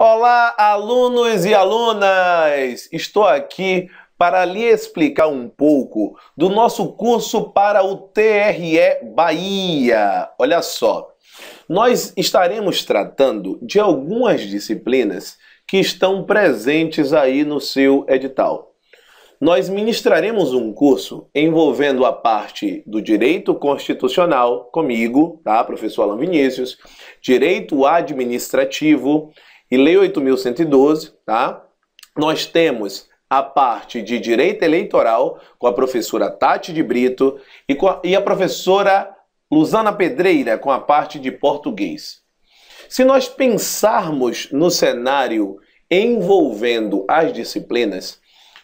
Olá, alunos e alunas! Estou aqui para lhe explicar um pouco do nosso curso para o TRE Bahia. Olha só, nós estaremos tratando de algumas disciplinas que estão presentes aí no seu edital. Nós ministraremos um curso envolvendo a parte do direito constitucional comigo, tá, professor Alan Vinícius, direito administrativo e Lei 8.112, tá? Nós temos a parte de direito eleitoral com a professora Tati de Brito e, a, e a professora Luzana Pedreira com a parte de português. Se nós pensarmos no cenário envolvendo as disciplinas,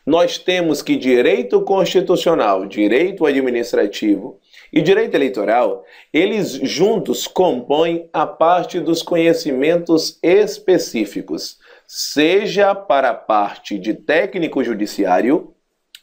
nós temos que direito constitucional, direito administrativo e direito eleitoral, eles juntos compõem a parte dos conhecimentos específicos, seja para a parte de técnico judiciário,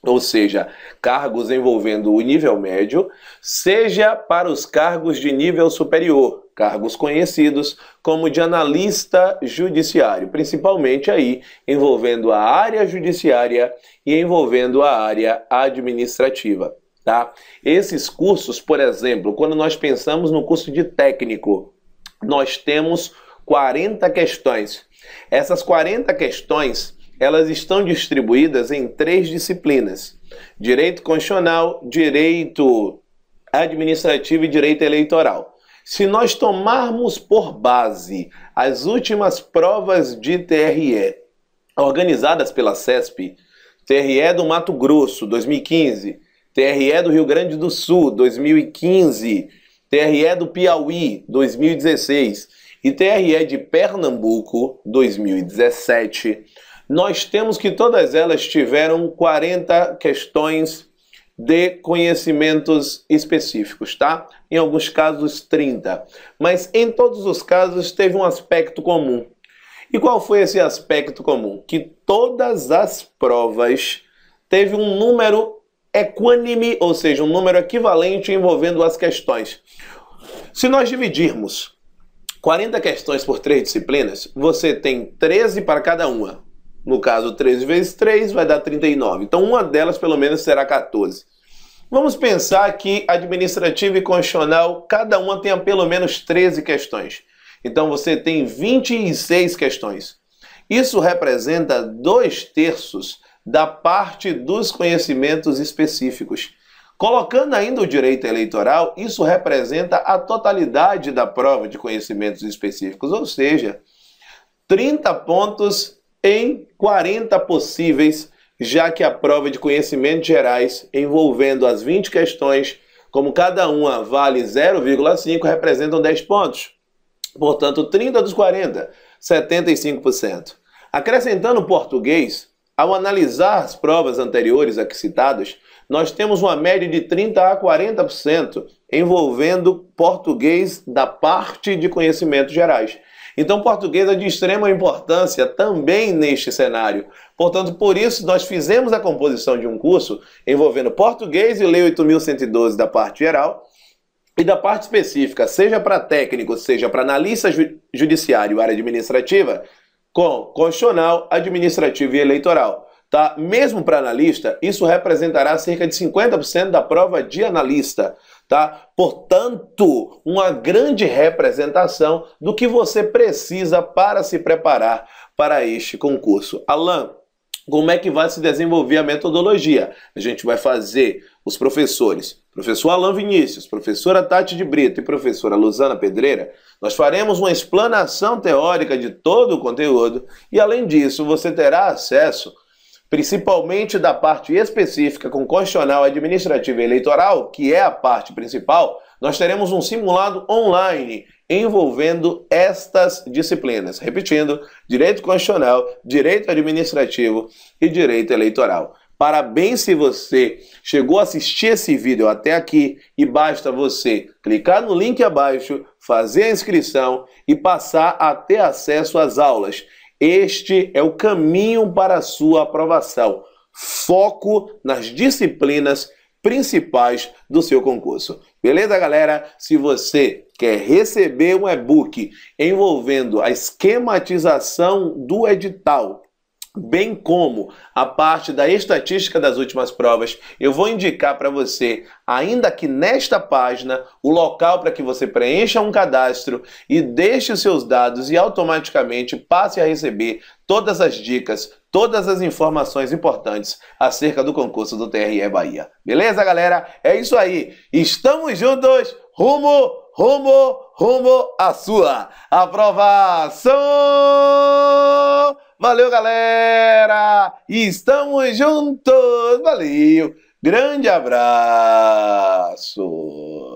ou seja, cargos envolvendo o nível médio, seja para os cargos de nível superior, cargos conhecidos como de analista judiciário, principalmente aí envolvendo a área judiciária e envolvendo a área administrativa. Tá? Esses cursos, por exemplo, quando nós pensamos no curso de técnico, nós temos 40 questões. Essas 40 questões, elas estão distribuídas em três disciplinas: direito constitucional, direito administrativo e direito eleitoral. Se nós tomarmos por base as últimas provas de TRE organizadas pela CESP, TRE do Mato Grosso 2015, TRE do Rio Grande do Sul 2015, TRE do Piauí 2016 e TRE de Pernambuco 2017, nós temos que todas elas tiveram 40 questões de conhecimentos específicos, tá? Em alguns casos 30, mas em todos os casos teve um aspecto comum. E qual foi esse aspecto comum? Que todas as provas teve um número equânime, ou seja, um número equivalente envolvendo as questões. Se nós dividirmos 40 questões por três disciplinas, você tem 13 para cada uma. No caso, 13 vezes 3 vai dar 39. Então, uma delas, pelo menos, será 14. Vamos pensar que administrativo e constitucional, cada uma tenha pelo menos 13 questões. Então, você tem 26 questões. Isso representa dois terços da parte dos conhecimentos específicos. Colocando ainda o direito eleitoral, isso representa a totalidade da prova de conhecimentos específicos, ou seja, 30 pontos em 40 possíveis, já que a prova de conhecimentos gerais envolvendo as 20 questões, como cada uma vale 0,5, representam 10 pontos. Portanto, 30 dos 40, 75%. Acrescentando o português, ao analisar as provas anteriores aqui citadas, nós temos uma média de 30 a 40% envolvendo português da parte de conhecimentos gerais. Então, português é de extrema importância também neste cenário. Portanto, por isso, nós fizemos a composição de um curso envolvendo português e lei 8112 da parte geral. E da parte específica, seja para técnico, seja para analista ju judiciário, área administrativa, com constitucional, administrativo e eleitoral. Tá? Mesmo para analista, isso representará cerca de 50% da prova de analista. Tá? Portanto, uma grande representação do que você precisa para se preparar para este concurso. Alain, como é que vai se desenvolver a metodologia? A gente vai fazer os professores, professor Alain Vinícius, professora Tati de Brito e professora Luzana Pedreira, nós faremos uma explanação teórica de todo o conteúdo e, além disso, você terá acesso principalmente da parte específica com constitucional administrativa e eleitoral, que é a parte principal, nós teremos um simulado online envolvendo estas disciplinas. Repetindo, direito constitucional, direito administrativo e direito eleitoral. Parabéns se você chegou a assistir esse vídeo até aqui e basta você clicar no link abaixo, fazer a inscrição e passar a ter acesso às aulas. Este é o caminho para a sua aprovação. Foco nas disciplinas principais do seu concurso. Beleza, galera? Se você quer receber um e-book envolvendo a esquematização do edital bem como a parte da estatística das últimas provas, eu vou indicar para você, ainda aqui nesta página, o local para que você preencha um cadastro e deixe os seus dados e automaticamente passe a receber todas as dicas, todas as informações importantes acerca do concurso do TRE Bahia. Beleza, galera? É isso aí. Estamos juntos rumo, rumo, rumo à sua aprovação! Valeu, galera! Estamos juntos! Valeu! Grande abraço!